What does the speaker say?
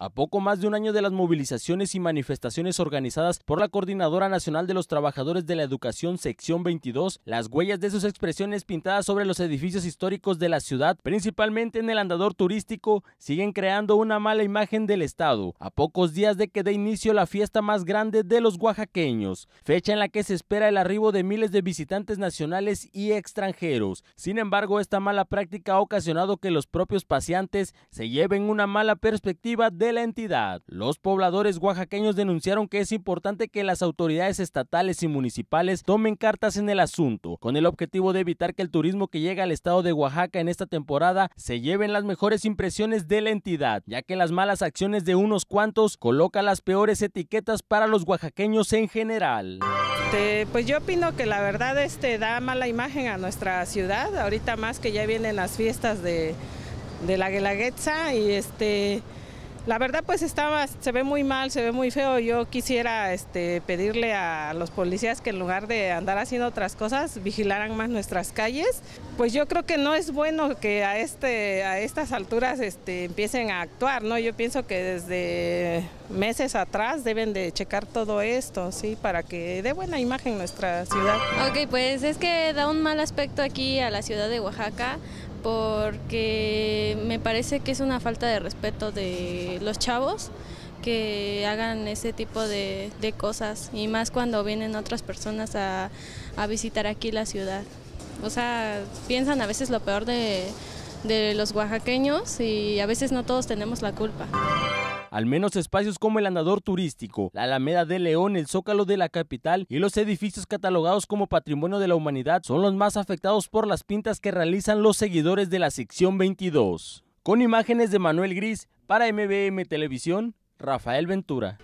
A poco más de un año de las movilizaciones y manifestaciones organizadas por la Coordinadora Nacional de los Trabajadores de la Educación, sección 22, las huellas de sus expresiones pintadas sobre los edificios históricos de la ciudad, principalmente en el andador turístico, siguen creando una mala imagen del Estado, a pocos días de que dé inicio la fiesta más grande de los oaxaqueños, fecha en la que se espera el arribo de miles de visitantes nacionales y extranjeros. Sin embargo, esta mala práctica ha ocasionado que los propios paseantes se lleven una mala perspectiva de la entidad. Los pobladores oaxaqueños denunciaron que es importante que las autoridades estatales y municipales tomen cartas en el asunto, con el objetivo de evitar que el turismo que llega al estado de Oaxaca en esta temporada se lleven las mejores impresiones de la entidad, ya que las malas acciones de unos cuantos coloca las peores etiquetas para los oaxaqueños en general. pues yo opino que la verdad este da mala imagen a nuestra ciudad, ahorita más que ya vienen las fiestas de, de la Guelaguetza y este la verdad pues estaba, se ve muy mal, se ve muy feo. Yo quisiera este, pedirle a los policías que en lugar de andar haciendo otras cosas, vigilaran más nuestras calles. Pues yo creo que no es bueno que a, este, a estas alturas este, empiecen a actuar, ¿no? Yo pienso que desde meses atrás deben de checar todo esto, ¿sí? Para que dé buena imagen nuestra ciudad. Ok, pues es que da un mal aspecto aquí a la ciudad de Oaxaca porque me parece que es una falta de respeto de los chavos que hagan ese tipo de, cosas y más cuando vienen otras personas a, visitar aquí la ciudad. O sea, piensan a veces lo peor de los oaxaqueños y a veces no todos tenemos la culpa. Al menos espacios como el andador turístico, la Alameda de León, el Zócalo de la capital y los edificios catalogados como Patrimonio de la Humanidad son los más afectados por las pintas que realizan los seguidores de la sección 22. Con imágenes de Manuel Gris para MBM Televisión, Rafael Ventura.